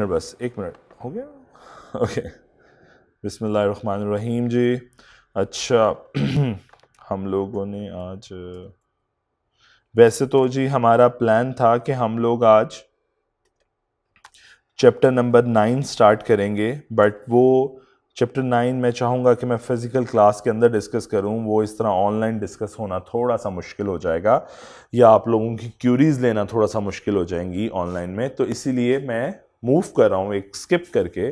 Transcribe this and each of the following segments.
Minute बस एक minute हो गया ओके बिसमीम रहीम जी अच्छा हम लोगों ने आज वैसे तो जी हमारा प्लान था कि हम लोग आज चैप्टर नंबर नाइन स्टार्ट करेंगे बट वो चैप्टर नाइन मैं चाहूँगा कि मैं फ़िज़िकल क्लास के अंदर डिस्कस करूँ वो इस तरह ऑनलाइन डिस्कस होना थोड़ा सा मुश्किल हो जाएगा या आप लोगों की क्यूरीज़ लेना थोड़ा सा मुश्किल हो जाएंगी ऑनलाइन में तो इसीलिए मैं मूव कर रहा हूँ एक स्किप करके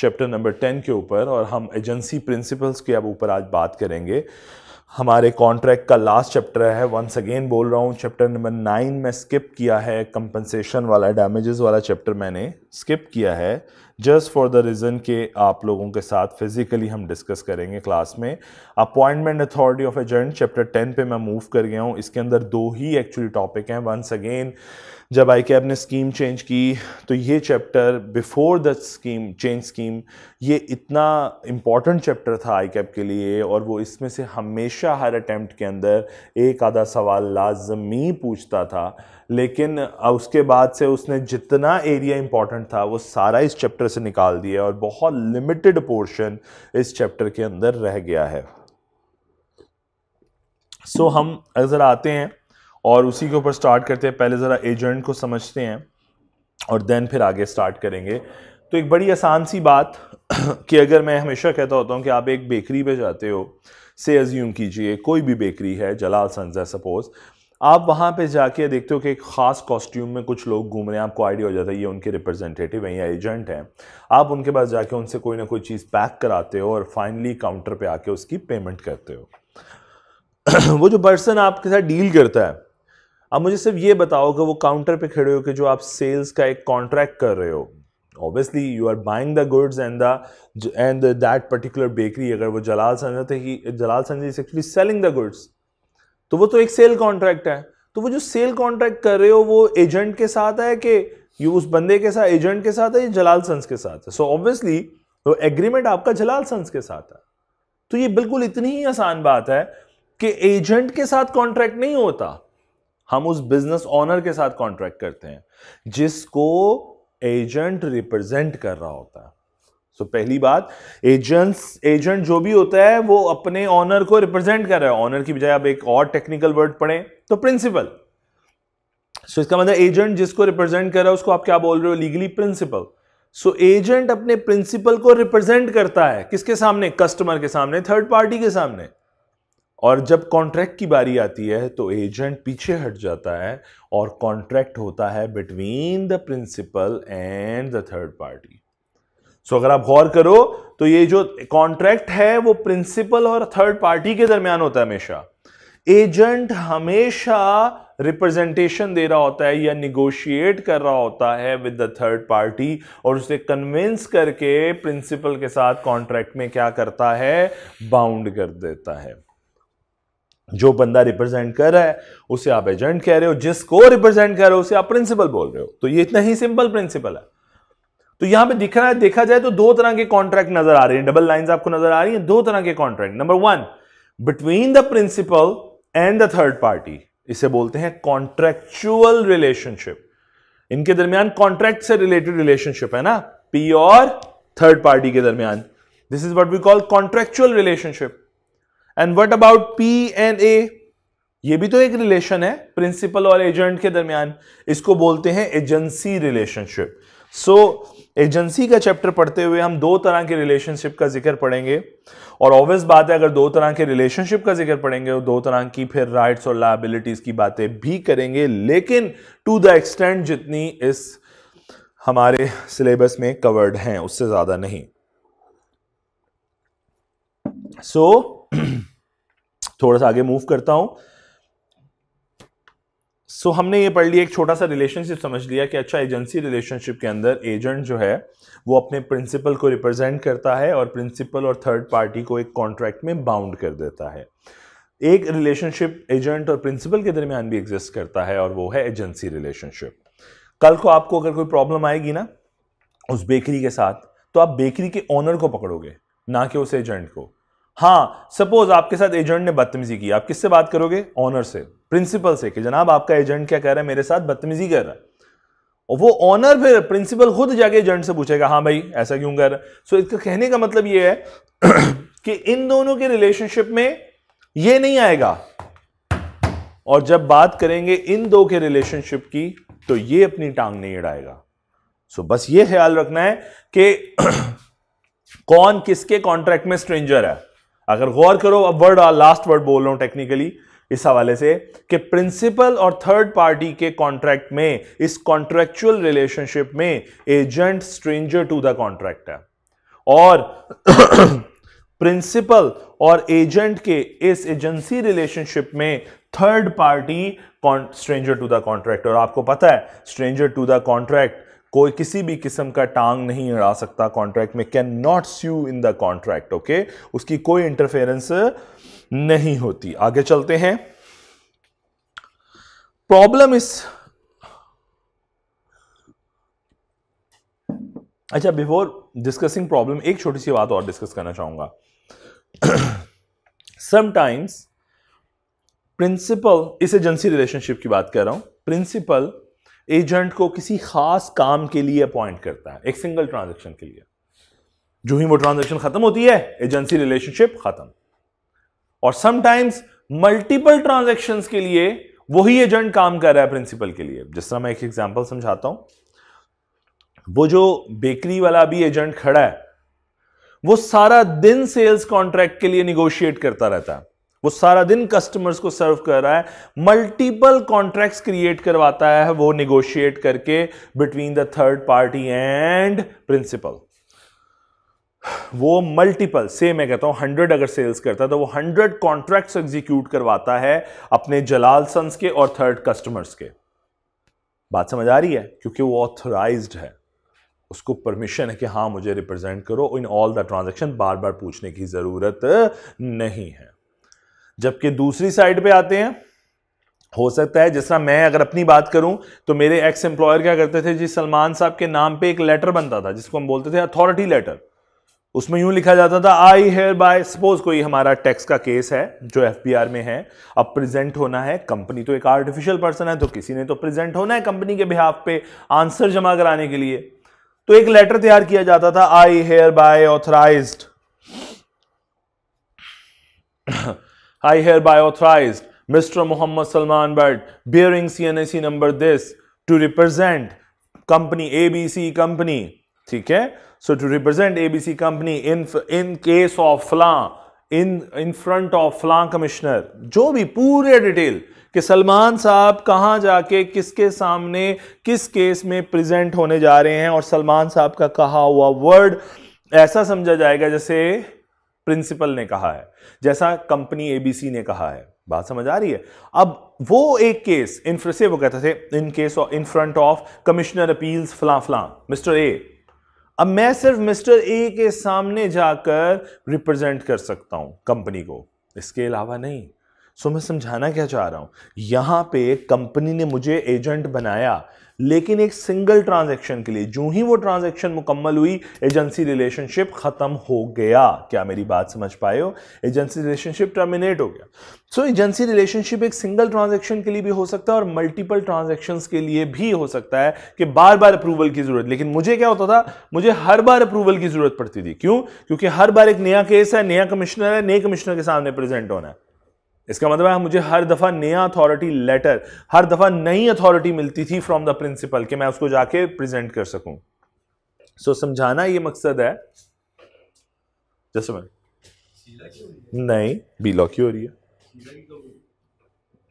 चैप्टर नंबर टेन के ऊपर और हम एजेंसी प्रिंसिपल्स के अब ऊपर आज बात करेंगे हमारे कॉन्ट्रैक्ट का लास्ट चैप्टर है वंस अगेन बोल रहा हूँ चैप्टर नंबर नाइन में स्किप किया है कंपनसेशन वाला डैमेजेस वाला चैप्टर मैंने स्किप किया है जस्ट फॉर द रीज़न के आप लोगों के साथ फिज़िकली हम डिस्कस करेंगे क्लास में appointment authority of agent chapter ten पे मैं मूव कर गया हूँ इसके अंदर दो ही एक्चुअली टॉपिक हैं वंस अगेन जब आई कैब ने स्कीम चेंज की तो ये chapter before the scheme change scheme ये इतना इम्पॉर्टेंट चैप्टर था आई कैब के लिए और वो इसमें से हमेशा हर अटैम्प्ट के अंदर एक आधा सवाल लाजमी पूछता था लेकिन उसके बाद से उसने जितना एरिया इम्पॉर्टेंट था वो सारा इस चैप्टर से निकाल दिया और बहुत लिमिटेड पोर्शन इस चैप्टर के अंदर रह गया है सो so, हम ज़रा आते हैं और उसी के ऊपर स्टार्ट करते हैं पहले ज़रा एजेंट को समझते हैं और देन फिर आगे स्टार्ट करेंगे तो एक बड़ी आसान सी बात कि अगर मैं हमेशा कहता होता हूँ कि आप एक बेकरी पे जाते हो से अज्यूम कीजिए कोई भी बेकरी है जलाल सन्स है सपोज़ आप वहाँ पे जाके देखते हो कि एक ख़ास कॉस्ट्यूम में कुछ लोग घूम रहे हैं आपको आइडिया हो जाता है ये उनके रिप्रेजेंटेटिव हैं या एजेंट हैं आप उनके पास जाके उनसे कोई ना कोई चीज़ पैक कराते हो और फाइनली काउंटर पे आके उसकी पेमेंट करते हो वो जो पर्सन आपके साथ डील करता है अब मुझे सिर्फ ये बताओ कि वो काउंटर पे खड़े हो कि जो आप सेल्स का एक कॉन्ट्रैक्ट कर रहे हो obviously you are buying the goods and the and that particular bakery अगर वो जलाल संजय थे ही Jalal Sanjay is actually selling the goods तो वो तो एक सेल कॉन्ट्रैक्ट है तो वो जो सेल कॉन्ट्रैक्ट कर रहे हो वो एजेंट के साथ है कि ये उस बंदे के साथ एजेंट के साथ है या जलाल सन्स के साथ है सो ऑब्वियसली वो एग्रीमेंट आपका जलाल सन्स के साथ है तो ये बिल्कुल इतनी ही आसान बात है कि एजेंट के साथ कॉन्ट्रैक्ट नहीं होता हम उस बिजनेस ऑनर के साथ कॉन्ट्रैक्ट करते हैं जिसको एजेंट रिप्रेजेंट कर रहा होता है सो so, पहली बात एजेंट्स एजेंट जो भी होता है वो अपने ऑनर को रिप्रेजेंट कर रहा है ऑनर की बजाय आप एक और टेक्निकल वर्ड पढ़े तो प्रिंसिपल सो so, इसका मतलब एजेंट जिसको रिप्रेजेंट कर रहा है उसको आप क्या बोल रहे हो लीगली प्रिंसिपल सो एजेंट अपने प्रिंसिपल को रिप्रेजेंट करता है किसके सामने कस्टमर के सामने थर्ड पार्टी के सामने और जब कॉन्ट्रैक्ट की बारी आती है तो एजेंट पीछे हट जाता है और कॉन्ट्रैक्ट होता है between the principal and the third party so अगर आप गौर करो तो ये जो कॉन्ट्रैक्ट है वो प्रिंसिपल और थर्ड पार्टी के दरमियान होता है हमेशा एजेंट हमेशा रिप्रेजेंटेशन दे रहा होता है या निगोशिएट कर रहा होता है विद द थर्ड पार्टी और उसे कन्विंस करके प्रिंसिपल के साथ कॉन्ट्रैक्ट में क्या करता है बाउंड कर देता है जो बंदा रिप्रेजेंट कर रहा है उसे आप एजेंट कह रहे हो जिसको रिप्रेजेंट कर रहे हो उसे आप प्रिंसिपल बोल रहे हो तो ये इतना ही सिंपल प्रिंसिपल है तो यहां पे है देखा जाए तो दो तरह के कॉन्ट्रैक्ट नजर आ रहे हैं डबल लाइन आपको नजर आ रही है दो तरह के contract number one between the principal and the third party इसे बोलते हैं कॉन्ट्रेक्चुअल रिलेशनशिप इनके दरमियान कॉन्ट्रैक्ट से रिलेटेड रिलेशनशिप है ना पी और थर्ड पार्टी के दरमियान this is what we call contractual relationship and what about P and A ये भी तो एक रिलेशन है प्रिंसिपल और एजेंट के दरमियान इसको बोलते हैं एजेंसी रिलेशनशिप सो एजेंसी का चैप्टर पढ़ते हुए हम दो तरह के रिलेशनशिप का जिक्र पढ़ेंगे और ऑब्वियस बात है अगर दो तरह के रिलेशनशिप का जिक्र पढ़ेंगे तो दो तरह की फिर राइट्स और लाइबिलिटीज की बातें भी करेंगे लेकिन टू द एक्सटेंट जितनी इस हमारे सिलेबस में कवर्ड हैं उससे ज्यादा नहीं सो so, थोड़ा सा आगे मूव करता हूं सो so, हमने ये पढ़ लिया एक छोटा सा रिलेशनशिप समझ लिया कि अच्छा एजेंसी रिलेशनशिप के अंदर एजेंट जो है वो अपने प्रिंसिपल को रिप्रेजेंट करता है और प्रिंसिपल और थर्ड पार्टी को एक कॉन्ट्रैक्ट में बाउंड कर देता है एक रिलेशनशिप एजेंट और प्रिंसिपल के दरमियान भी एग्जिस्ट करता है और वो है एजेंसी रिलेशनशिप कल को आपको अगर कोई प्रॉब्लम आएगी ना उस बेकरी के साथ तो आप बेकरी के ऑनर को पकड़ोगे ना कि उस एजेंट को हाँ सपोज आपके साथ एजेंट ने बदतमीजी की आप किससे बात करोगे ऑनर से प्रिंसिपल से कि जनाब आपका एजेंट क्या कह रहा है मेरे साथ बदतमीजी कर रहा है और वो ऑनर फिर प्रिंसिपल खुद जाके एजेंट से पूछेगा हाँ भाई ऐसा क्यों कर रहा है सो इसका कहने का मतलब ये है कि इन दोनों के रिलेशनशिप में ये नहीं आएगा और जब बात करेंगे इन दो के रिलेशनशिप की तो ये अपनी टांग नहीं अड़ाएगा सो बस ये ख्याल रखना है कि कौन किसके कॉन्ट्रैक्ट में स्ट्रेंजर है अगर गौर करो अब वर्ड लास्ट वर्ड बोल रहा हूं टेक्निकली इस हवाले से कि प्रिंसिपल और थर्ड पार्टी के कॉन्ट्रैक्ट में इस कॉन्ट्रेक्चुअल रिलेशनशिप में agent stranger to the contract है और प्रिंसिपल और एजेंट के इस एजेंसी रिलेशनशिप में third party stranger to the contract और आपको पता है स्ट्रेंजर टू द कॉन्ट्रैक्ट कोई किसी भी किस्म का टांग नहीं अड़ा सकता कॉन्ट्रैक्ट में can not sue in the contract okay उसकी कोई इंटरफेरेंस नहीं होती आगे चलते हैं प्रॉब्लम इस अच्छा बिफोर डिस्कसिंग प्रॉब्लम एक छोटी सी बात और डिस्कस करना चाहूंगा समटाइम्स प्रिंसिपल इस एजेंसी रिलेशनशिप की बात कर रहा हूं प्रिंसिपल एजेंट को किसी खास काम के लिए अपॉइंट करता है एक सिंगल ट्रांजेक्शन के लिए जो ही वो ट्रांजेक्शन खत्म होती है एजेंसी रिलेशनशिप खत्म और समटाइम्स मल्टीपल ट्रांजेक्शन के लिए वही एजेंट काम कर रहा है प्रिंसिपल के लिए जिस तरह मैं एक एग्जाम्पल समझाता हूं वो जो बेकरी वाला भी एजेंट खड़ा है वो सारा दिन सेल्स कॉन्ट्रैक्ट के लिए निगोशिएट करता रहता है वो सारा दिन कस्टमर्स को सर्व कर रहा है मल्टीपल कॉन्ट्रैक्ट्स क्रिएट करवाता है वो निगोशिएट करके between the third party and principal वो मल्टीपल से मैं कहता हूं हंड्रेड अगर सेल्स करता है तो वो हंड्रेड कॉन्ट्रैक्ट्स एग्जीक्यूट करवाता है अपने जलाल सन्स के और थर्ड कस्टमर्स के बात समझ आ रही है क्योंकि वो ऑथोराइज है उसको परमिशन है कि हाँ मुझे रिप्रेजेंट करो इन ऑल द ट्रांजेक्शन बार बार पूछने की ज़रूरत नहीं है जबकि दूसरी साइड पे आते हैं हो सकता है जिस तरह मैं अगर अपनी बात करूं तो मेरे एक्स एम्प्लॉयर क्या करते थे जी सलमान साहब के नाम पे एक लेटर बनता था जिसको हम बोलते थे अथॉरिटी लेटर उसमें यूं लिखा जाता था आई हेयर बाय सपोज कोई हमारा टैक्स का केस है जो एफ में है अब प्रेजेंट होना है कंपनी तो एक आर्टिफिशियल पर्सन है तो किसी ने तो प्रेजेंट होना है कंपनी के बिहाफ पे आंसर जमा कराने के लिए तो एक लेटर तैयार किया जाता था I hereby authorize I hereby authorize Mr. Muhammad Salman Bhatt bearing CNIC number this to represent company ABC company. Okay? so to represent ABC company in in case of flan in in front of flan commissioner जो भी पूरे detail कि सलमान साहब कहाँ जाके किसके सामने किस केस में प्रेजेंट होने जा रहे हैं और सलमान साहब का कहा हुआ वर्ड ऐसा समझा जाएगा जैसे प्रिंसिपल ने कहा है जैसा कंपनी एबीसी ने कहा है बात समझ आ रही है अब वो एक केस इन से वो कहते थे in case of in front of commissioner appeals फला फला मिस्टर ए अब मैं सिर्फ मिस्टर ए के सामने जाकर रिप्रेजेंट कर सकता हूं कंपनी को इसके अलावा नहीं सो मैं समझाना क्या चाह रहा हूं यहां पे कंपनी ने मुझे एजेंट बनाया लेकिन एक सिंगल ट्रांजैक्शन के लिए जो ही वो ट्रांजैक्शन मुकम्मल हुई एजेंसी रिलेशनशिप ख़त्म हो गया क्या मेरी बात समझ पाए हो एजेंसी रिलेशनशिप टर्मिनेट हो गया सो एजेंसी रिलेशनशिप एक सिंगल ट्रांजैक्शन के लिए भी हो सकता है और मल्टीपल ट्रांजेक्शन के लिए भी हो सकता है कि बार बार अप्रूवल की ज़रूरत लेकिन मुझे क्या होता था मुझे हर बार अप्रूवल की ज़रूरत पड़ती थी क्यों क्योंकि हर बार एक नया केस है नया कमिश्नर है नए कमिश्नर के सामने प्रेजेंट होना है इसका मतलब है मुझे हर दफ़ा नया अथॉरिटी लेटर हर दफ़ा नई अथॉरिटी मिलती थी फ्रॉम द प्रिंसिपल कि मैं उसको जाके प्रेजेंट कर सकूं सो so, समझाना ये मकसद है जैसे मैं नहीं बी लॉ हो रही है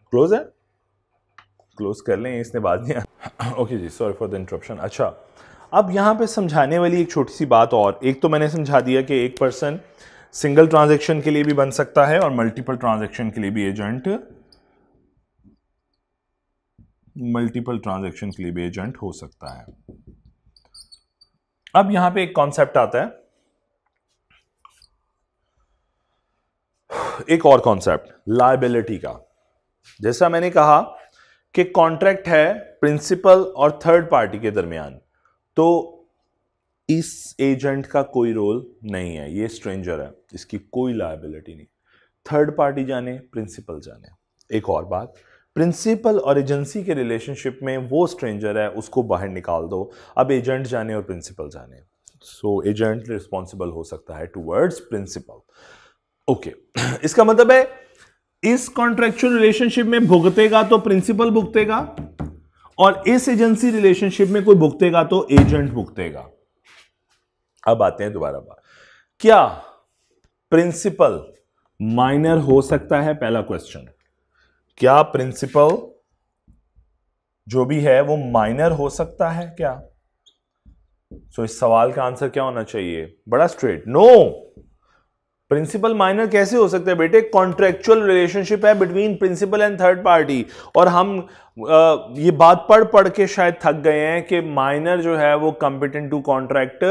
क्लोज है क्लोज कर लें इसने बाद में ओके जी सॉरी फॉर द इंटरप्शन अच्छा अब यहाँ पे समझाने वाली एक छोटी सी बात और एक तो मैंने समझा दिया कि एक पर्सन सिंगल ट्रांजेक्शन के लिए भी बन सकता है और मल्टीपल ट्रांजेक्शन के लिए भी एजेंट मल्टीपल ट्रांजेक्शन के लिए भी एजेंट हो सकता है अब यहां पे एक कॉन्सेप्ट आता है एक और कॉन्सेप्ट लाइबिलिटी का जैसा मैंने कहा कि कॉन्ट्रैक्ट है प्रिंसिपल और थर्ड पार्टी के दरमियान तो इस एजेंट का कोई रोल नहीं है ये स्ट्रेंजर है इसकी कोई लाइबिलिटी नहीं थर्ड पार्टी जाने प्रिंसिपल जाने एक और बात प्रिंसिपल और एजेंसी के रिलेशनशिप में वो स्ट्रेंजर है उसको बाहर निकाल दो अब एजेंट जाने और प्रिंसिपल जाने सो एजेंट रिस्पॉन्सिबल हो सकता है टू प्रिंसिपल ओके इसका मतलब है इस कॉन्ट्रेक्चुअल रिलेशनशिप में भुगतेगा तो प्रिंसिपल भुगतेगा और इस एजेंसी रिलेशनशिप में कोई भुगतेगा तो एजेंट भुगतेगा अब आते हैं दोबारा बात क्या प्रिंसिपल माइनर हो सकता है पहला क्वेश्चन क्या प्रिंसिपल जो भी है वो माइनर हो सकता है क्या सो so, इस सवाल का आंसर क्या होना चाहिए बड़ा straight no no! Principal minor कैसे हो सकते हैं बेटे कॉन्ट्रेक्चुअल रिलेशनशिप है between principal and third party और हम ये बात पढ़ पढ़ के शायद थक गए हैं कि माइनर जो है वो कंपिटेंट टू कॉन्ट्रैक्ट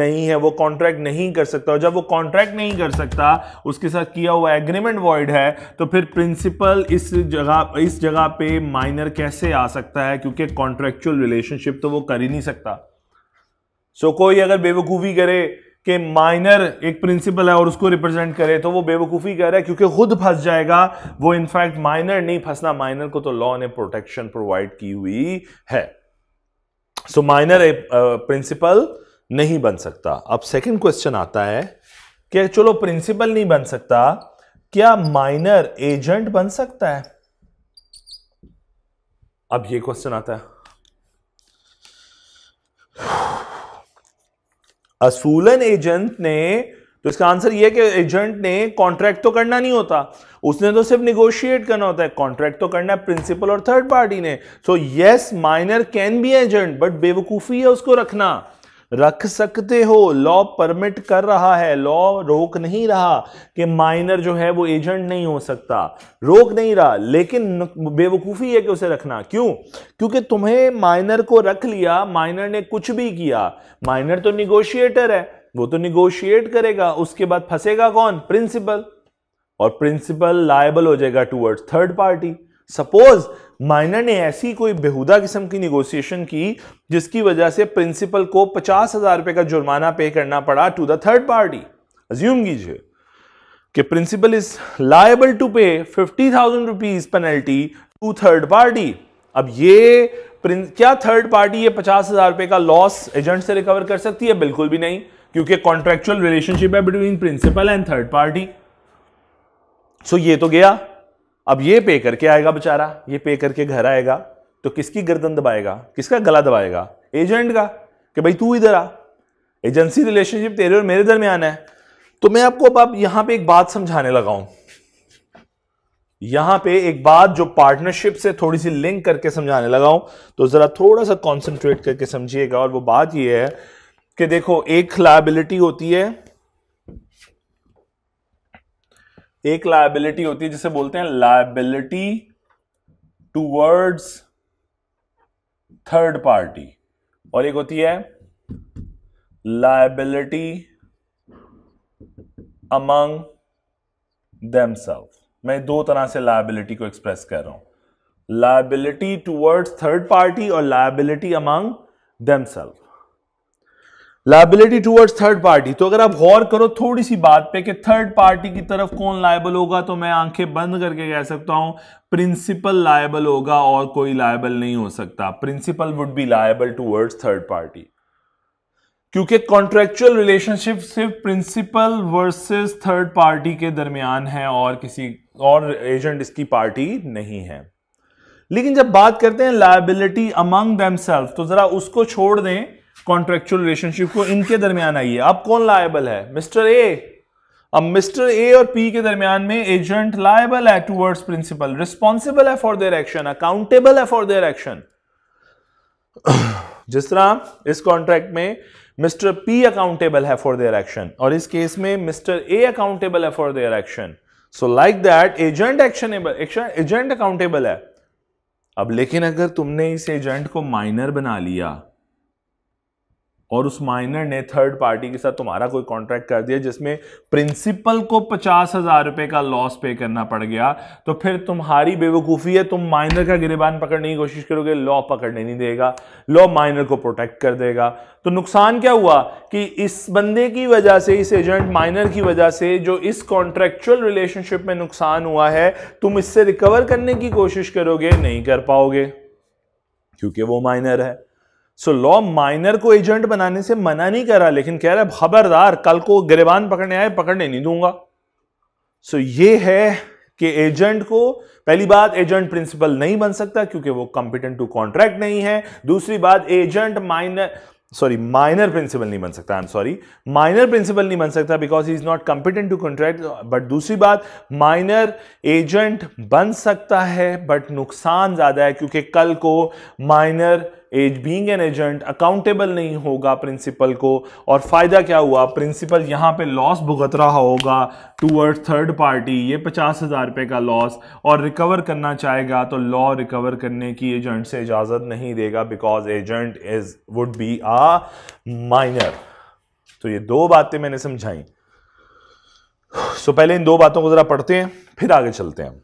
नहीं है वो कॉन्ट्रैक्ट नहीं कर सकता और जब वो कॉन्ट्रैक्ट नहीं कर सकता उसके साथ किया हुआ एग्रीमेंट वॉइड है तो फिर प्रिंसिपल इस जगह इस जगह पे माइनर कैसे आ सकता है क्योंकि कॉन्ट्रेक्चुअल रिलेशनशिप तो वो कर ही नहीं सकता सो so, कोई अगर बेवकूफ़ी करे कि माइनर एक प्रिंसिपल है और उसको रिप्रेजेंट करे तो वो बेवकूफ़ी कह रहा है क्योंकि खुद फंस जाएगा वो इनफैक्ट माइनर नहीं फंसना माइनर को तो लॉ ने प्रोटेक्शन प्रोवाइड की हुई है सो so, माइनर एक प्रिंसिपल नहीं बन सकता अब सेकंड क्वेश्चन आता है कि चलो प्रिंसिपल नहीं बन सकता क्या माइनर एजेंट बन सकता है अब ये क्वेश्चन आता है असूलन एजेंट ने तो इसका आंसर यह कि एजेंट ने कॉन्ट्रैक्ट तो करना नहीं होता उसने तो सिर्फ निगोशिएट करना होता है कॉन्ट्रैक्ट तो करना है प्रिंसिपल और थर्ड पार्टी ने so yes minor can be agent but बेवकूफी है उसको रखना रख सकते हो लॉ परमिट कर रहा है लॉ रोक नहीं रहा कि माइनर जो है वो एजेंट नहीं हो सकता रोक नहीं रहा लेकिन बेवकूफ़ी है कि उसे रखना क्यों क्योंकि तुम्हें माइनर को रख लिया माइनर ने कुछ भी किया माइनर तो निगोशिएटर है वो तो निगोशिएट करेगा उसके बाद फंसेगा कौन प्रिंसिपल और प्रिंसिपल लाइबल हो जाएगा towards third party suppose minor ने ऐसी कोई बेहुदा किस्म की निगोसिएशन की जिसकी वजह से प्रिंसिपल को पचास हजार रुपए का जुर्माना पे करना पड़ा to the third party assume कीजिए कि principal is liable to pay fifty thousand rupees penalty to third party अब ये क्या थर्ड पार्टी ये पचास हजार रुपए का लॉस एजेंट से रिकवर कर सकती है बिल्कुल भी नहीं क्योंकि कॉन्ट्रेक्चुअल रिलेशनशिप है between principal and third party so ये तो गया अब ये पे करके आएगा बेचारा ये पे करके घर आएगा तो किसकी गर्दन दबाएगा किसका गला दबाएगा एजेंट का कि भाई तू इधर आ एजेंसी रिलेशनशिप तेरे और मेरे दरमियान है तो मैं आपको अब आप यहां पे एक बात समझाने लगा हूं यहां पे एक बात जो पार्टनरशिप से थोड़ी सी लिंक करके समझाने लगा हूं तो जरा थोड़ा सा कॉन्सेंट्रेट करके समझिएगा और वो बात यह है कि देखो एक लाइबिलिटी होती है एक लाइबिलिटी होती है जिसे बोलते हैं लाइबिलिटी टूवर्ड्स थर्ड पार्टी और एक होती है लाइबिलिटी अमंग देमसेल्व मैं दो तरह से लाइबिलिटी को एक्सप्रेस कर रहा हूं लाइबिलिटी टूवर्ड्स थर्ड पार्टी और liability among themselves liability towards third party तो अगर आप गौर करो थोड़ी सी बात पे कि थर्ड पार्टी की तरफ कौन लाइबल होगा तो मैं आंखें बंद करके कह सकता हूं प्रिंसिपल लाइबल होगा और कोई लाइबल नहीं हो सकता principal would be liable towards third party क्योंकि कॉन्ट्रेक्चुअल रिलेशनशिप सिर्फ प्रिंसिपल वर्सेस थर्ड पार्टी के दरमियान है और किसी और एजेंट इसकी पार्टी नहीं है लेकिन जब बात करते हैं लाइबिलिटी अमंग देम तो ज़रा उसको छोड़ दें कॉन्ट्रेक्चुअल रिलेशनशिप को इनके दरमियान आई है अब कौन लाइबल है मिस्टर ए अब मिस्टर ए और पी के दरमियान में एजेंट लाइबल है टूवर्ड्स प्रिंसिपल रिस्पॉन्सिबल है फॉर देयर एक्शन अकाउंटेबल है फॉर देयर एक्शन जिस तरह इस कॉन्ट्रैक्ट में मिस्टर पी अकाउंटेबल है फॉर देयर एक्शन और इस केस में मिस्टर ए अकाउंटेबल है for their action so like that agent actionable action agent accountable है अब लेकिन अगर तुमने इस एजेंट को माइनर बना लिया और उस माइनर ने थर्ड पार्टी के साथ तुम्हारा कोई कॉन्ट्रैक्ट कर दिया जिसमें प्रिंसिपल को पचास हजार रुपए का लॉस पे करना पड़ गया तो फिर तुम्हारी बेवकूफ़ी है तुम माइनर का गिरेबान पकड़ने की कोशिश करोगे लॉ पकड़ने नहीं देगा लॉ माइनर को प्रोटेक्ट कर देगा तो नुकसान क्या हुआ कि इस बंदे की वजह से इस एजेंट माइनर की वजह से जो इस कॉन्ट्रेक्चुअल रिलेशनशिप में नुकसान हुआ है तुम इससे रिकवर करने की कोशिश करोगे नहीं कर पाओगे क्योंकि वो माइनर है सो लॉ माइनर को एजेंट बनाने से मना नहीं कर रहा लेकिन कह रहा है खबरदार कल को गिरबान पकड़ने आए पकड़ने नहीं दूंगा सो so, ये है कि एजेंट को पहली बात एजेंट प्रिंसिपल नहीं बन सकता क्योंकि वो कॉम्पिटेंट टू कॉन्ट्रैक्ट नहीं है दूसरी बात agent minor sorry minor principal नहीं बन सकता I am sorry minor principal नहीं बन सकता because he is not competent to contract but दूसरी बात माइनर एजेंट बन सकता है बट नुकसान ज्यादा है क्योंकि कल को minor as being an agent accountable नहीं होगा प्रिंसिपल को और फ़ायदा क्या हुआ प्रिंसिपल यहां पे लॉस भुगत रहा होगा टूवर्ड थर्ड पार्टी ये पचास हज़ार रुपए का लॉस और रिकवर करना चाहेगा तो लॉ रिकवर करने की एजेंट से इजाज़त नहीं देगा because agent is would be a minor तो ये दो बातें मैंने समझाई सो पहले इन दो बातों को ज़रा पढ़ते हैं फिर आगे चलते हैं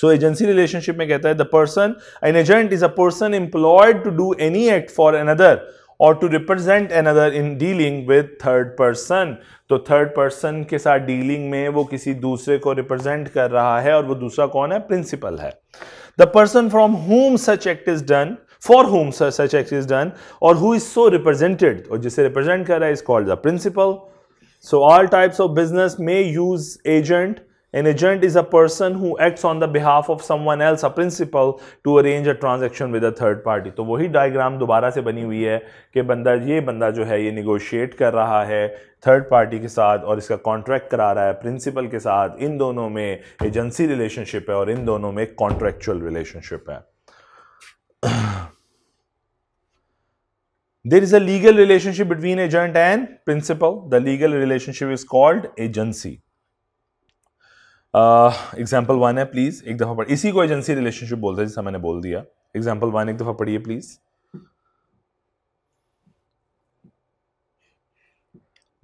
so agency relationship mein kehta hai the person an agent is employed to do any act for act for another or to represent another in dealing with third person तो थर्ड पर्सन के साथ dealing में वो किसी दूसरे को represent कर रहा है और वो दूसरा कौन है प्रिंसिपल है the person from whom such act is done for whom such act is done और हु इज सो रिप्रेजेंटेड और जिसे रिप्रेजेंट कर रहा है is called the principal so all types of business may use agent agent is a person person who acts on the behalf of someone else, a principal, to arrange a transaction with a third party. तो वही diagram दोबारा से बनी हुई है कि बंदा ये बंदा जो है ये निगोशिएट कर रहा है थर्ड पार्टी के साथ और इसका कॉन्ट्रैक्ट करा रहा है प्रिंसिपल के साथ इन दोनों में एजेंसी रिलेशनशिप है और इन दोनों में कॉन्ट्रेक्चुअल रिलेशनशिप है there is a legal relationship between agent and principal the legal relationship is called agency example uh, one है प्लीज़ एक दफ़ा पढ़ इसी को एजेंसी रिलेशनशिप बोलते हैं जैसा मैंने बोल दिया एग्जाम्पल वन एक दफ़ा पढ़िए प्लीज़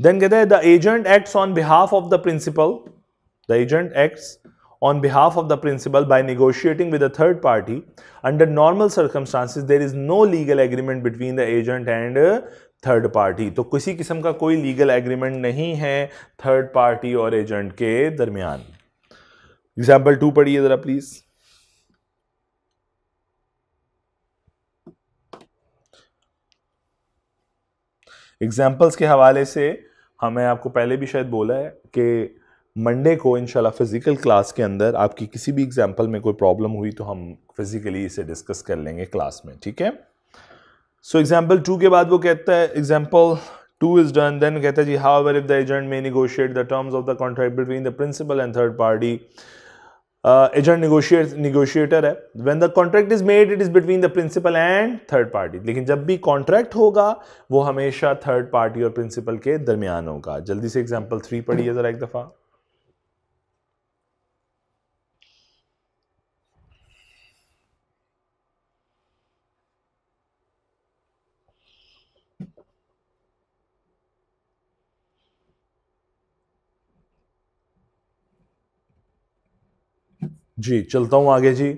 देन कहते हैं the agent acts on behalf of the principal the agent acts on behalf of the principal by negotiating with a third party. Under normal circumstances, there is no legal agreement between the agent third party तो किसी किस्म का कोई legal agreement नहीं है third party और agent के दरमियान एग्जाम्पल टू पढ़िए ज़रा प्लीज़ एग्जाम्पल्स के हवाले से हमें आपको पहले भी शायद बोला है कि मंडे को इनशाला फिज़िकल क्लास के अंदर आपकी किसी भी एग्जाम्पल में कोई प्रॉब्लम हुई तो हम फिज़िकली इसे डिस्कस कर लेंगे क्लास में ठीक है सो एग्जाम्पल टू के बाद वो कहता है example two is done then कहता है जी however if the agent में negotiate the terms of the contract between the principal and third party agent negotiate negotiator है when the contract is made it is between the principal and third party लेकिन जब भी contract होगा वो हमेशा third party और principal के दरमियान होगा जल्दी से एग्जाम्पल थ्री पढ़िए जरा एक दफ़ा जी चलता हूँ आगे जी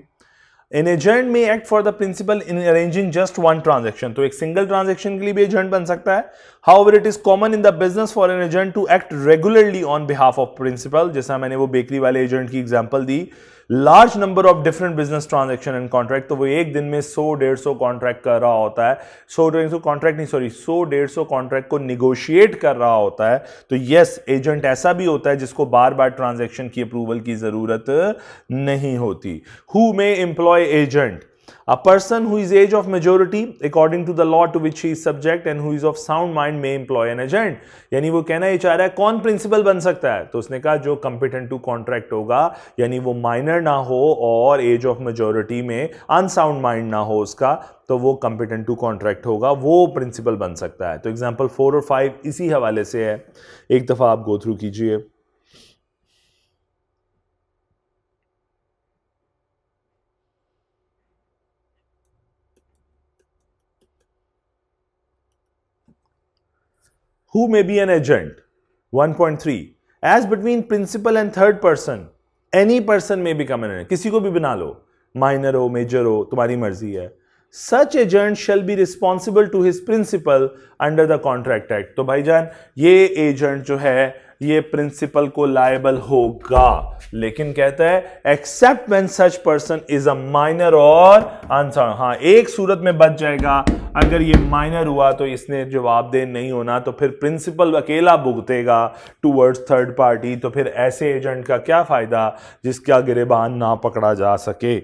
an agent may act for the principal in arranging just one transaction तो एक सिंगल ट्रांजेक्शन के लिए भी एजेंट बन सकता है how it is common in the business for an agent to act regularly on behalf of principal जैसा मैंने वो बेकरी वाले एजेंट की एग्जाम्पल दी large number of different business transaction and contract तो वो एक दिन में सौ डेढ़ सौ कॉन्ट्रैक्ट कर रहा होता है सौ डेढ़ सौ कॉन्ट्रैक्ट नहीं सॉरी सौ डेढ़ सौ कॉन्ट्रैक्ट को निगोशिएट कर रहा होता है तो यस एजेंट ऐसा भी होता है जिसको बार बार ट्रांजेक्शन की अप्रूवल की जरूरत नहीं होती who may employ agent A person who is age of majority according to the law to which he is subject and who is of sound mind may employ an यानी वो कहना ये चाह रहा है कौन प्रिंसिपल बन सकता है तो उसने कहा जो कंपिटेंट टू कॉन्ट्रैक्ट होगा यानी वो माइनर ना हो और एज ऑफ मेजोरिटी में अनसाउंड माइंड ना हो उसका तो वो कंपिटेंट टू कॉन्ट्रैक्ट होगा वो प्रिंसिपल बन सकता है तो एग्जाम्पल फोर और फाइव इसी हवाले से है एक दफ़ा आप गो थ्रू कीजिए who may be an agent. 1.3 As between principal and third person, any person may become an agent. किसी को भी बना लो माइनर हो मेजर हो तुम्हारी मर्जी है such agent shall be responsible to his principal under the contract act तो भाईजान ये एजेंट जो है ये प्रिंसिपल को लायबल होगा लेकिन कहता है except when such person is a minor और आंसर हाँ एक सूरत में बच जाएगा अगर ये माइनर हुआ तो इसने जवाबदेह नहीं होना तो फिर प्रिंसिपल अकेला भुगतेगा टूवर्ड्स थर्ड पार्टी तो फिर ऐसे एजेंट का क्या फ़ायदा जिसका गिरेबान ना पकड़ा जा सके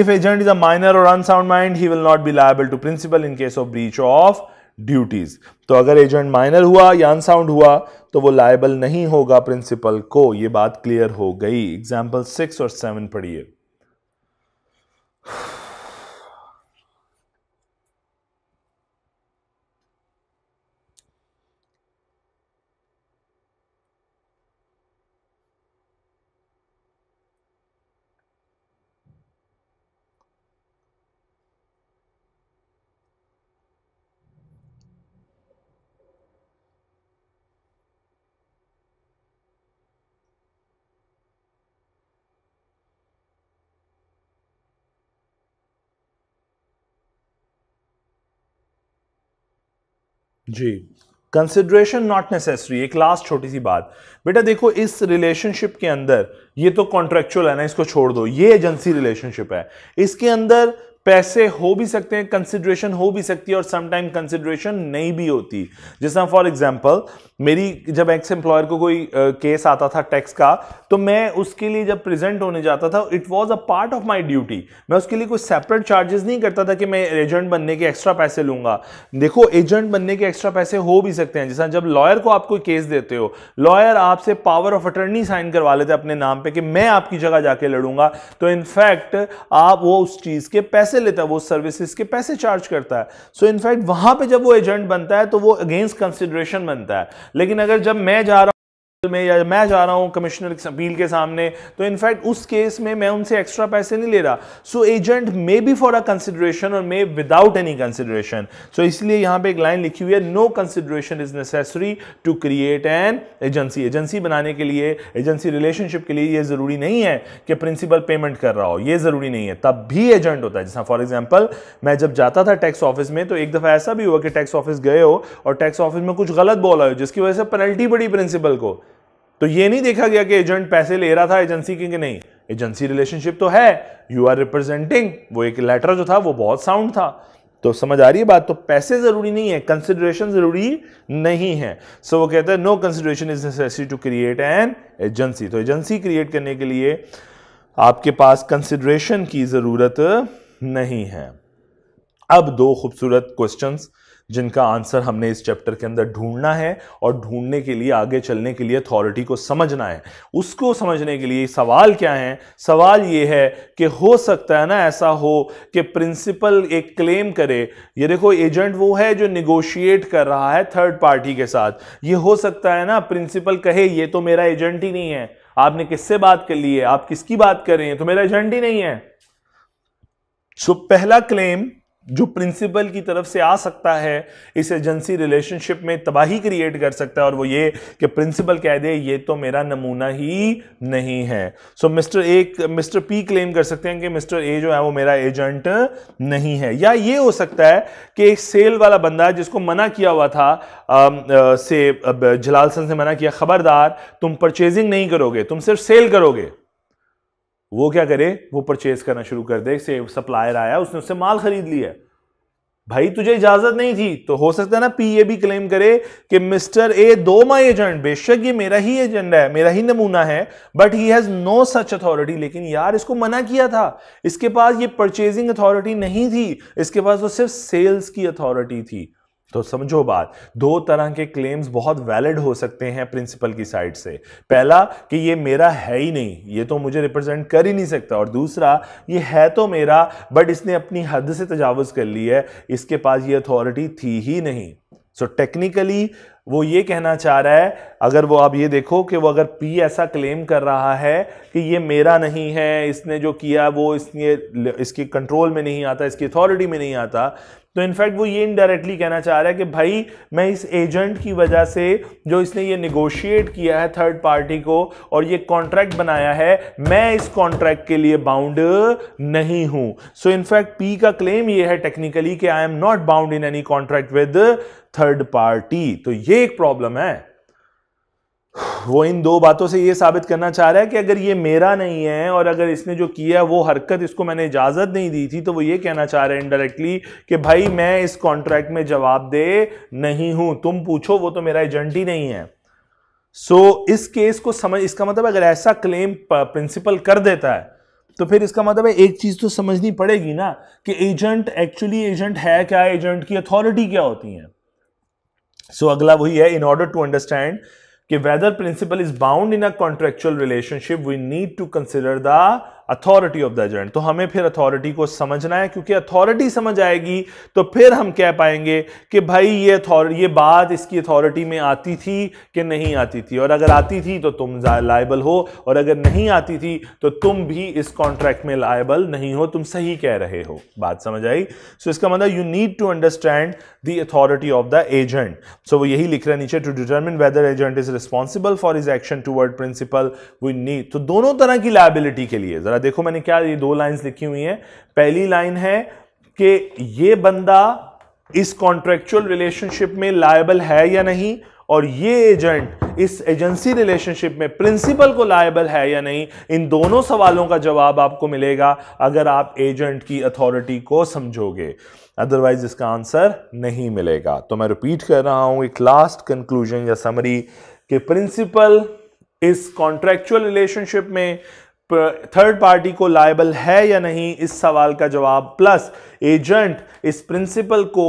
if agent is a minor और unsound mind he will not be liable to principal in case of breach of duties तो अगर एजेंट माइनर हुआ या अनसाउंड हुआ तो वो लाइबल नहीं होगा प्रिंसिपल को ये बात क्लियर हो गई एग्जाम्पल सिक्स और सेवन पढ़िए जी कंसिड्रेशन नॉट नेसेसरी एक लास्ट छोटी सी बात बेटा देखो इस रिलेशनशिप के अंदर ये तो कॉन्ट्रेक्चुअल है ना इसको छोड़ दो ये एजेंसी रिलेशनशिप है इसके अंदर पैसे हो भी सकते हैं कंसिड्रेशन हो भी सकती है और समटाइम कंसिड्रेशन नहीं भी होती जैसा फॉर एग्जांपल मेरी जब एक्स एम्प्लॉयर को कोई केस आता था टैक्स का तो मैं उसके लिए जब प्रेजेंट होने जाता था it was a part of my duty मैं उसके लिए कोई सेपरेट चार्जेस नहीं करता था कि मैं एजेंट बनने के एक्स्ट्रा पैसे लूंगा देखो एजेंट बनने के एक्स्ट्रा पैसे हो भी सकते हैं जैसा जब लॉयर को आप कोई केस देते हो लॉयर आपसे पावर ऑफ अटर्नी साइन करवा लेते अपने नाम पर कि मैं आपकी जगह जाके लड़ूंगा तो इनफैक्ट आप वो उस चीज के पैसे पैसे लेता है वो सर्विसेज के पैसे चार्ज करता है सो so इनफैक्ट वहां पे जब वो एजेंट बनता है तो वो अगेंस्ट कंसिडरेशन बनता है लेकिन अगर जब मैं जा रहा में या मैं जा रहा हूँ कमिश्नर अपील के सामने तो इनफैक्ट उस केस में मैं उनसे एक्स्ट्रा पैसे नहीं ले रहा so agent may be for a consideration और may without any consideration so इसलिए यहाँ पे एक लाइन लिखी हुई है no consideration is necessary to create an agency agency बनाने के लिए एजेंसी रिलेशनशिप के लिए ये ज़रूरी नहीं है कि प्रिंसिपल पेमेंट कर रहा हो ये ज़रूरी नहीं है तब भी एजेंट होता है जैसा फॉर एग्जाम्पल मैं जब जाता था टैक्स ऑफिस में तो एक दफ़ा ऐसा भी हुआ कि टैक्स ऑफिस गए हो और टैक्स ऑफिस में कुछ गलत बोला हो जिसकी वजह से पेनल्टी पड़ी प्रिंसिपल को तो ये नहीं देखा गया कि एजेंट पैसे ले रहा था एजेंसी के नहीं एजेंसी रिलेशनशिप तो है यू आर रिप्रेजेंटिंग वो एक लेटर जो था वो बहुत साउंड था तो समझ आ रही है बात तो पैसे जरूरी नहीं है कंसिडरेशन जरूरी नहीं है सो so, वो कहते हैं no consideration is necessary to create an agency तो एजेंसी क्रिएट करने के लिए आपके पास कंसिडरेशन की जरूरत नहीं है अब दो खूबसूरत क्वेश्चंस जिनका आंसर हमने इस चैप्टर के अंदर ढूंढना है और ढूंढने के लिए आगे चलने के लिए अथॉरिटी को समझना है उसको समझने के लिए सवाल क्या है सवाल ये है कि हो सकता है ना ऐसा हो कि प्रिंसिपल एक क्लेम करे ये देखो एजेंट वो है जो निगोशिएट कर रहा है थर्ड पार्टी के साथ ये हो सकता है ना प्रिंसिपल कहे ये तो मेरा एजेंट ही नहीं है आपने किससे बात कर ली है आप किसकी बात कर रहे हैं तो मेरा एजेंट ही नहीं है सो so, पहला क्लेम जो प्रिंसिपल की तरफ से आ सकता है इस एजेंसी रिलेशनशिप में तबाही क्रिएट कर सकता है और वो ये कि प्रिंसिपल कह दे ये तो मेरा नमूना ही नहीं है so mister A mister P claim कर सकते हैं कि मिस्टर ए जो है वो मेरा एजेंट नहीं है या ये हो सकता है कि एक सेल वाला बंदा जिसको मना किया हुआ था आ, आ, से जलाल सन से मना किया खबरदार तुम परचेजिंग नहीं करोगे तुम सिर्फ सेल करोगे वो क्या करे वो परचेज करना शुरू कर दे से सप्लायर आया उसने उससे माल खरीद लिया भाई तुझे इजाजत नहीं थी तो हो सकता है ना पी ये भी क्लेम करे कि मिस्टर ए दो माई एजेंट बेशक ये मेरा ही एजेंडा है मेरा ही नमूना है but he has no such authority लेकिन यार इसको मना किया था इसके पास ये परचेजिंग अथॉरिटी नहीं थी इसके पास वो सिर्फ सेल्स की अथॉरिटी थी तो समझो बात दो तरह के क्लेम्स बहुत वैलिड हो सकते हैं प्रिंसिपल की साइड से पहला कि ये मेरा है ही नहीं ये तो मुझे रिप्रेजेंट कर ही नहीं सकता और दूसरा ये है तो मेरा बट इसने अपनी हद से तजावज़ कर ली है इसके पास ये अथॉरिटी थी ही नहीं सो so, टेक्निकली वो ये कहना चाह रहा है अगर वो आप ये देखो कि वो अगर पी ऐसा क्लेम कर रहा है कि ये मेरा नहीं है इसने जो किया वो इसने इसके कंट्रोल में नहीं आता इसकी अथॉरिटी में नहीं आता तो इनफैक्ट वो ये इनडायरेक्टली कहना चाह रहा है कि भाई मैं इस एजेंट की वजह से जो इसने ये निगोशिएट किया है थर्ड पार्टी को और ये कॉन्ट्रैक्ट बनाया है मैं इस कॉन्ट्रैक्ट के लिए बाउंड नहीं हूं सो इनफैक्ट पी का क्लेम ये है टेक्निकली कि I am not bound in any contract with third party तो ये एक प्रॉब्लम है वो इन दो बातों से ये साबित करना चाह रहा है कि अगर ये मेरा नहीं है और अगर इसने जो किया वो हरकत इसको मैंने इजाज़त नहीं दी थी तो वो ये कहना चाह रहे हैं इनडायरेक्टली कि भाई मैं इस कॉन्ट्रैक्ट में जवाब दे नहीं हूं तुम पूछो वो तो मेरा एजेंट ही नहीं है सो so, इस केस को समझ इसका मतलब अगर ऐसा क्लेम प्रिंसिपल कर देता है तो फिर इसका मतलब है एक चीज़ तो समझनी पड़ेगी ना कि एजेंट एक्चुअली एजेंट है क्या एजेंट की अथॉरिटी क्या होती है सो so, अगला वही है इन ऑर्डर टू अंडरस्टैंड कि whether principle is bound in a contractual relationship we need to consider the authority of the agent तो हमें फिर अथॉरिटी को समझना है क्योंकि अथॉरिटी समझ आएगी तो फिर हम कह पाएंगे कि भाई ये अथॉरिटी ये बात इसकी अथॉरिटी में आती थी कि नहीं आती थी और अगर आती थी तो तुम लाइबल हो और अगर नहीं आती थी तो तुम भी इस कॉन्ट्रैक्ट में लाइबल नहीं हो तुम सही कह रहे हो बात समझ आई सो so इसका मतलब you need to understand the authority of the agent so वो यही लिख रहा नीचे to determine whether agent is responsible for his action toward principal we need तो दोनों तरह की लाइबिलिटी के लिए जरा देखो मैंने क्या ये दो लाइंस लिखी हुई हैं पहली लाइन है कि ये बंदा इस कॉन्ट्रेक्चुअल रिलेशनशिप में लायबल है या नहीं और ये एजेंट इस एजेंसी रिलेशनशिप में प्रिंसिपल को लायबल है या नहीं इन दोनों सवालों का जवाब आपको मिलेगा अगर आप एजेंट की अथॉरिटी को समझोगे अदरवाइज इसका आंसर नहीं मिलेगा तो मैं रिपीट कर रहा हूं एक लास्ट कंक्लूजन या समरी कि प्रिंसिपल इस कॉन्ट्रेक्चुअल रिलेशनशिप में थर्ड पार्टी को लायबल है या नहीं इस सवाल का जवाब प्लस एजेंट इस प्रिंसिपल को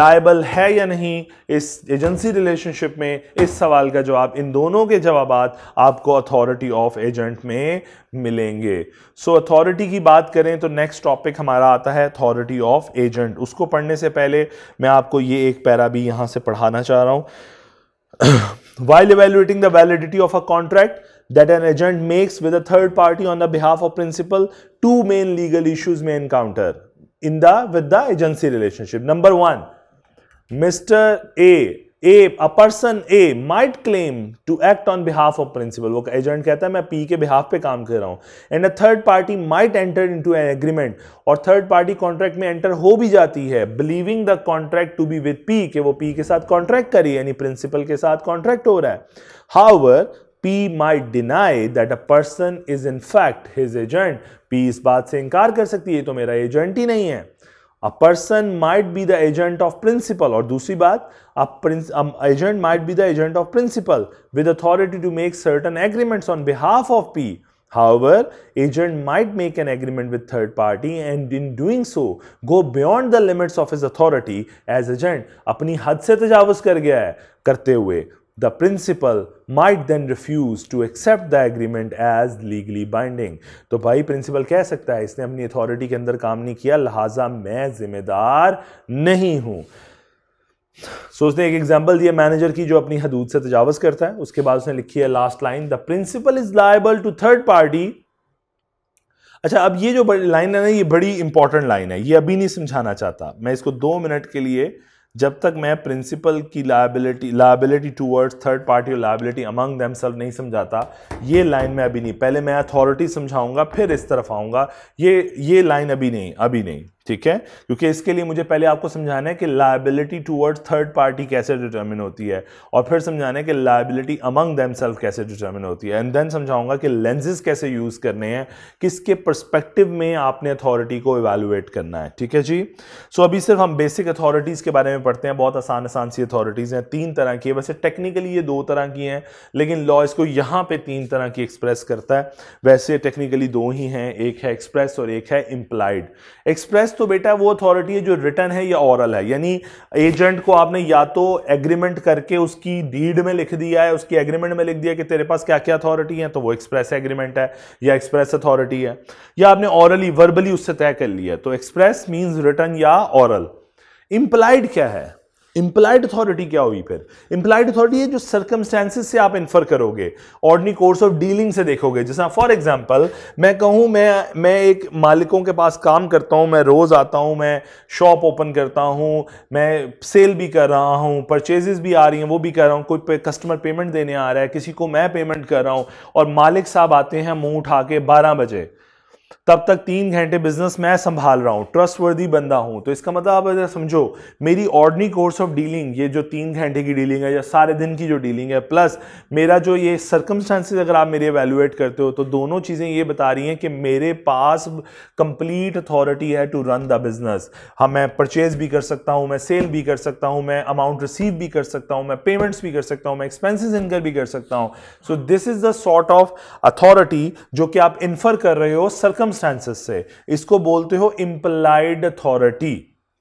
लायबल है या नहीं इस एजेंसी रिलेशनशिप में इस सवाल का जवाब इन दोनों के जवाब आपको अथॉरिटी ऑफ एजेंट में मिलेंगे सो so, अथॉरिटी की बात करें तो नेक्स्ट टॉपिक हमारा आता है अथॉरिटी ऑफ एजेंट उसको पढ़ने से पहले मैं आपको ये एक पैरा भी यहां से पढ़ाना चाह रहा हूं while evaluating the validity of a contract that an agent makes with a third party on the behalf of principal, two main legal issues may encounter in the with the agency relationship. Number one, Mr. A A a person A might claim to act on behalf of principal वो agent कहता है मैं P के behalf पे काम कर रहा हूं and a third party might enter to an agreement और थर्ड पार्टी कॉन्ट्रैक्ट में एंटर हो भी जाती है believing the contract to be with P के वो पी के साथ कॉन्ट्रैक्ट करी प्रिंसिपल के साथ कॉन्ट्रैक्ट हो रहा है however P might deny that a person is in fact his agent. P इस बात से इनकार कर सकती है तो मेरा एजेंट ही नहीं है A person might be the agent of principal. और दूसरी बात a, a agent might be the agent of principal with authority to make certain agreements on behalf of P. However, agent might make an agreement with third party and in doing so go beyond the limits of his authority as agent. अपनी हद से तजावज कर गया है करते हुए the principal might then refuse to accept the agreement as legally binding. तो भाई प्रिंसिपल कह सकता है इसने अपनी अथॉरिटी के अंदर काम नहीं किया लिहाजा मैं जिम्मेदार नहीं हूं सो so, उसने एक एग्जाम्पल दिया मैनेजर की जो अपनी हदूद से तजावज करता है उसके बाद उसने लिखी है last line the principal is liable to third party अच्छा अब ये जो लाइन है ना ये बड़ी इंपॉर्टेंट लाइन है ये अभी नहीं समझाना चाहता मैं इसको दो मिनट के लिए जब तक मैं प्रिंसिपल की liability liability towards third party और लाइबिलिटी अमंग दैम सब नहीं समझाता ये लाइन में अभी नहीं पहले मैं अथॉरिटी समझाऊंगा फिर इस तरफ आऊँगा ये ये लाइन अभी नहीं अभी नहीं ठीक है क्योंकि इसके लिए मुझे पहले आपको समझाना है कि लाइबिलिटी टूवर्ड्स थर्ड पार्टी कैसे डिटर्मिन होती है और फिर समझाना है कि लाइबिलिटी अमंग दैम कैसे डिटर्मिन होती है एंड देन समझाऊंगा कि लेंजेस कैसे यूज़ करने हैं किसके परस्पेक्टिव में आपने अथॉरिटी को इवेलुएट करना है ठीक है जी सो so, अभी सिर्फ हम बेसिक अथॉरिटीज़ के बारे में पढ़ते हैं बहुत आसान आसान सी अथॉरिटीज़ हैं तीन तरह की है वैसे टेक्निकली ये दो तरह की हैं लेकिन लॉ इसको यहाँ पर तीन तरह की एक्सप्रेस करता है वैसे टेक्निकली दो ही हैं एक है एक्सप्रेस और एक है इम्प्लाइड एक्सप्रेस तो बेटा वो अथॉरिटी है जो रिटर्न है या ऑरल है यानी एजेंट को आपने या तो एग्रीमेंट करके उसकी डीड में लिख दिया है उसकी एग्रीमेंट में लिख दिया कि तेरे पास क्या क्या अथॉरिटी है तो वो एक्सप्रेस एग्रीमेंट है या एक्सप्रेस अथॉरिटी है या आपने ऑरली वर्बली उससे तय कर लिया तो एक्सप्रेस मीन्स रिटर्न या ऑरल इम्प्लाइड क्या है इंप्लाइड अथॉरिटी क्या हुई फिर इंप्लाइड अथॉरिटी है जो सर्कमस्टेंसेज से आप इन्फर करोगे ऑर्डनी कोर्स ऑफ डीलिंग से देखोगे जैसा फॉर एग्जाम्पल मैं कहूँ मैं मैं एक मालिकों के पास काम करता हूँ मैं रोज़ आता हूँ मैं शॉप ओपन करता हूँ मैं सेल भी कर रहा हूँ परचेजेस भी आ रही हैं वो भी कर रहा हूँ कोई पे, कस्टमर पेमेंट देने आ रहा है किसी को मैं पेमेंट कर रहा हूँ और मालिक साहब आते हैं मुँह उठा के बारह बजे तब तक तीन घंटे बिजनेस मैं संभाल रहा हूँ ट्रस्ट वर्दी बंदा हूँ तो इसका मतलब आप समझो मेरी ऑर्डनी कोर्स ऑफ डीलिंग ये जो तीन घंटे की डीलिंग है या सारे दिन की जो डीलिंग है प्लस मेरा जो ये सर्कमस्टांसिस अगर आप मेरे एवेलुएट करते हो तो दोनों चीज़ें ये बता रही हैं कि मेरे पास कंप्लीट अथॉरिटी है टू रन द बिजनेस हाँ मैं परचेज भी कर सकता हूँ मैं सेल भी कर सकता हूँ मैं अमाउंट रिसीव भी कर सकता हूँ मैं पेमेंट्स भी कर सकता हूँ मैं एक्सपेंसिस इनकर भी कर सकता हूँ so this is the sort of authority जो कि आप इन्फर कर रहे हो सर्कम सर्कमस्टांसेस से इसको बोलते हो इम्प्लाइड अथॉरिटी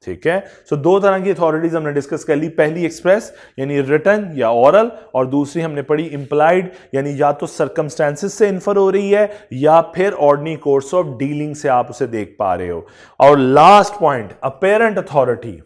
ठीक है सो so, दो तरह की अथॉरिटीज हमने डिस्कस कर ली पहली एक्सप्रेस यानी रिटर्न या ओरल और दूसरी हमने पढ़ी इंप्लाइड यानी या तो सर्कमस्टांसेस से इन्फर हो रही है या फिर ऑर्डनी कोर्स ऑफ डीलिंग से आप उसे देख पा रहे हो और लास्ट पॉइंट अपेरेंट अथॉरिटी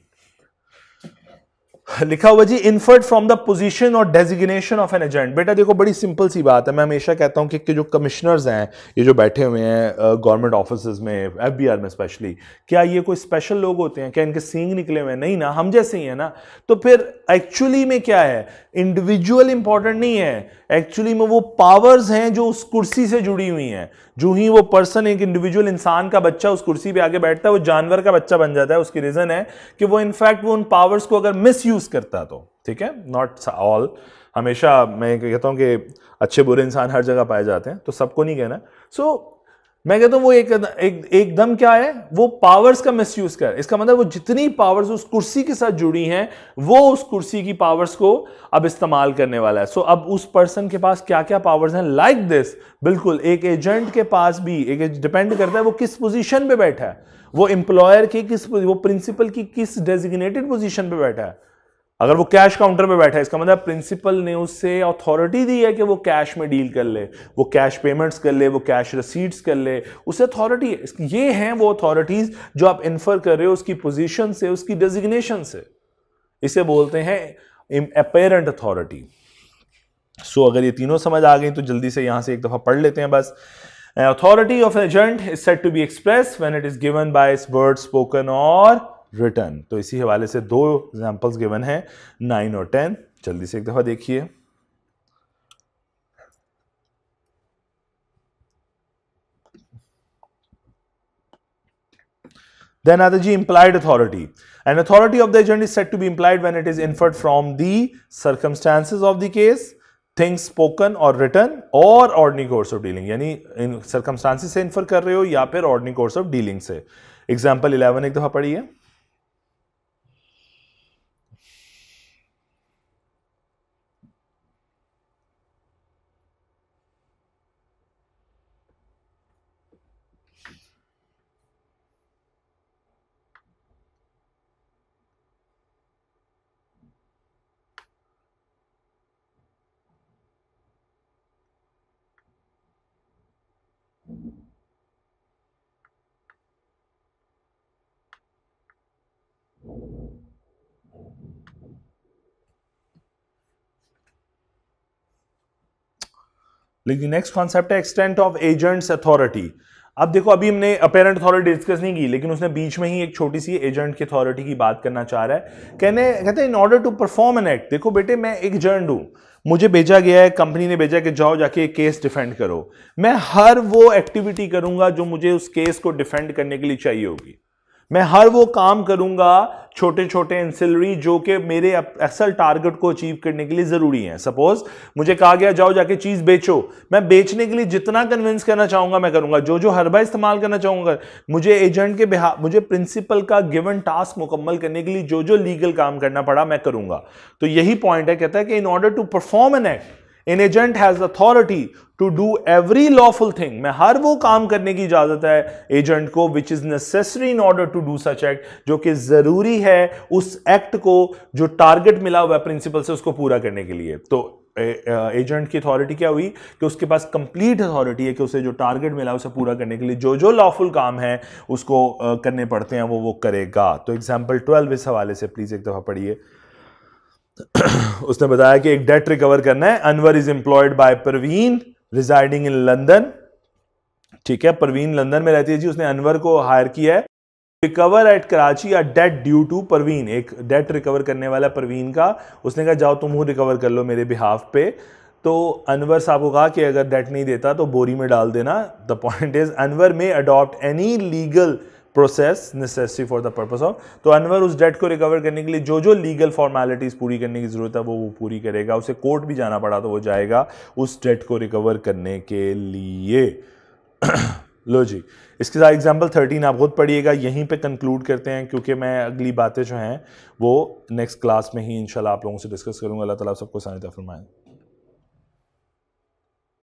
लिखा हुआ जी इन्फर्ड फ्रॉम द पोजीशन और डेजिग्नेशन ऑफ एन एजेंट बेटा देखो बड़ी सिंपल सी बात है मैं हमेशा कहता हूं कि जो कमिश्नर्स हैं ये जो बैठे हुए हैं गवर्नमेंट ऑफिस में एफ में स्पेशली क्या ये कोई स्पेशल लोग होते हैं क्या इनके सींग निकले हुए हैं नहीं ना हम जैसे ही है ना तो फिर एक्चुअली में क्या है इंडिविजुअल इंपॉर्टेंट नहीं है एक्चुअली में वो पावर्स हैं जो उस कुर्सी से जुड़ी हुई हैं जो ही वो पर्सन एक इंडिविजुअल इंसान का बच्चा उस कुर्सी पे आगे बैठता है वो जानवर का बच्चा बन जाता है उसकी रीजन है कि वो इनफैक्ट वो उन पावर्स को अगर मिस यूज यूज़ करता तो ठीक है नॉट ऑल हमेशा मैं कहता हूँ कि अच्छे बुरे इंसान हर जगह पाए जाते हैं तो सबको नहीं कहना सो so, मैं कहता हूँ वो एक एकदम एक, एक क्या है वो पावर्स का मिस यूज़ कर इसका मतलब वो जितनी पावर्स उस कुर्सी के साथ जुड़ी हैं वो उस कुर्सी की पावर्स को अब इस्तेमाल करने वाला है सो so, अब उस पर्सन के पास क्या क्या पावर्स हैं लाइक दिस बिल्कुल एक एजेंट के पास भी एक डिपेंड करता है वो किस पोजिशन पे बैठा है वो एम्प्लॉयर की किस वो प्रिंसिपल की किस डेजिग्नेटेड पोजिशन पे बैठा है अगर वो कैश काउंटर पे बैठा है इसका मतलब प्रिंसिपल ने उससे अथॉरिटी दी है कि वो कैश में डील कर ले वो कैश पेमेंट्स कर ले वो कैश रसीड्स कर ले उसे अथॉरिटी है ये हैं वो अथॉरिटीज़ जो आप इन्फर कर रहे हो उसकी पोजीशन से उसकी डेजिग्नेशन से इसे बोलते हैं अपेरेंट अथॉरिटी सो अगर ये तीनों समझ आ गई तो जल्दी से यहां से एक दफ़ा पढ़ लेते हैं बस authority of agent is set to be express when it is given by word spoken और रिटर्न तो इसी हवाले से दो एग्जाम्पल्स गिवन है नाइन और टेन जल्दी से एक दफ़ा देखिए then other G implied authority and authority of the agent is set to be implied when it is inferred from the circumstances of the case things spoken और written और ordinary course of dealing यानी इन circumstances से infer कर रहे हो या फिर ordinary course of dealing से एग्जाम्पल इलेवन एक दफा पढ़िए लेकिन नेक्स्ट कॉन्सेप्ट है एक्सटेंट ऑफ एजेंट्स अथॉरिटी अब देखो अभी हमने अपेरेंट अथॉरिटी डिस्कस नहीं की लेकिन उसने बीच में ही एक छोटी सी एजेंट की अथॉरिटी की बात करना चाह रहा है कहने कहते हैं in order to perform an act देखो बेटे मैं एक एजेंट हूँ मुझे भेजा गया है कंपनी ने भेजा कि जाओ जाके एक केस डिफेंड करो मैं हर वो एक्टिविटी करूंगा जो मुझे उस केस को डिफेंड करने के लिए चाहिए होगी मैं हर वो काम करूंगा छोटे छोटे एंसिलरी जो कि मेरे असल टारगेट को अचीव करने के लिए ज़रूरी हैं सपोज मुझे कहा गया जाओ जाके चीज़ बेचो मैं बेचने के लिए जितना कन्विंस करना चाहूँगा मैं करूँगा जो जो हरबा इस्तेमाल करना चाहूँगा मुझे एजेंट के बिहा मुझे प्रिंसिपल का गिवन टास्क मुकम्मल करने के लिए जो जो लीगल काम करना पड़ा मैं करूँगा तो यही पॉइंट है कहता है कि in order to perform an act an agent has authority to do every lawful thing मैं हर वो काम करने की इजाजत है एजेंट को which is necessary in order to do such act जो कि जरूरी है उस एक्ट को जो टारगेट मिला हुआ है प्रिंसिपल से उसको पूरा करने के लिए तो एजेंट की अथॉरिटी क्या हुई कि उसके पास कंप्लीट अथॉरिटी है कि उसे जो टारगेट मिला उसे पूरा करने के लिए जो जो लॉफुल काम है उसको करने पड़ते हैं वो वो करेगा तो एग्जाम्पल ट्वेल्व इस हवाले से प्लीज़ एक दफ़ा पढ़िए उसने बताया कि एक डेट रिकवर करना है Anwar is employed by Parveen residing in London ठीक है परवीन लंदन में रहती है जी उसने अनवर को हायर किया है रिकवर एट कराची या डेट ड्यू टू परवीन एक डेट रिकवर करने वाला परवीन का उसने कहा जाओ तुम रिकवर कर लो मेरे बिहाफ पे तो अनवर साहब को कहा कि अगर डेट नहीं देता तो बोरी में डाल देना the point is Anwar may adopt any legal process necessary for the purpose of तो अनवर उस डेट को रिकवर करने के लिए जो जो लीगल फॉर्मेलिटीज़ पूरी करने की ज़रूरत है वो वो पूरी करेगा उसे कोर्ट भी जाना पड़ा तो वो जाएगा उस डेट को रिकवर करने के लिए लो जी इसके साथ एग्जाम्पल थर्टीन आप खुद पढ़िएगा यहीं पे कंक्लूड करते हैं क्योंकि मैं अगली बातें जो हैं वो नेक्स्ट क्लास में ही इंशाल्लाह आप लोगों से डिस्कस करूँगा अल्लाह ताला सबको सानिता फरमाएँ